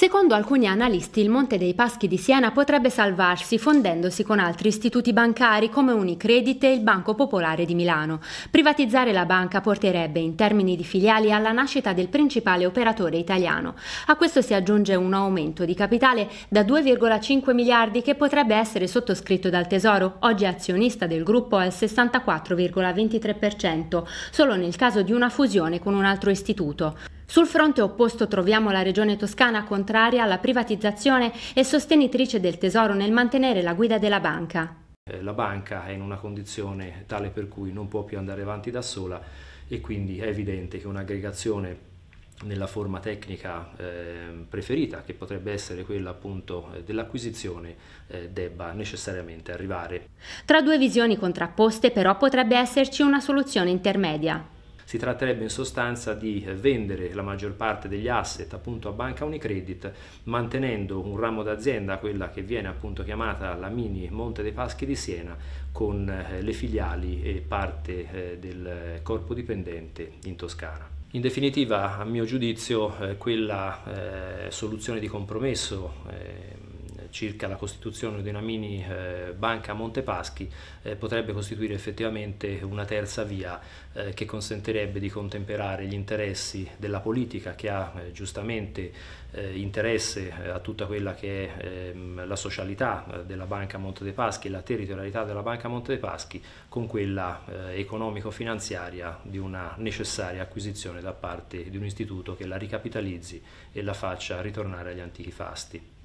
Secondo alcuni analisti il Monte dei Paschi di Siena potrebbe salvarsi fondendosi con altri istituti bancari come Unicredit e il Banco Popolare di Milano. Privatizzare la banca porterebbe in termini di filiali alla nascita del principale operatore italiano. A questo si aggiunge un aumento di capitale da 2,5 miliardi che potrebbe essere sottoscritto dal Tesoro, oggi azionista del gruppo al 64,23%, solo nel caso di una fusione con un altro istituto. Sul fronte opposto troviamo la regione toscana contraria alla privatizzazione e sostenitrice del Tesoro nel mantenere la guida della banca. Eh, la banca è in una condizione tale per cui non può più andare avanti da sola e quindi è evidente che un'aggregazione nella forma tecnica ehm, preferita, che potrebbe essere quella appunto eh, dell'acquisizione, eh, debba necessariamente arrivare. Tra due visioni contrapposte però potrebbe esserci una soluzione intermedia. Si tratterebbe in sostanza di vendere la maggior parte degli asset appunto a Banca Unicredit mantenendo un ramo d'azienda, quella che viene appunto chiamata la mini Monte dei Paschi di Siena, con eh, le filiali e parte eh, del corpo dipendente in Toscana. In definitiva, a mio giudizio, eh, quella soluzione di compromesso circa la costituzione di una mini eh, banca a Montepaschi eh, potrebbe costituire effettivamente una terza via eh, che consentirebbe di contemperare gli interessi della politica che ha giustamente interesse a tutta quella che è ehm, la socialità della banca Monte dei Paschi, la territorialità della banca Monte dei Paschi con quella economico-finanziaria di una necessaria acquisizione da parte di un istituto che la ricapitalizzi e la faccia ritornare agli antichi fasti.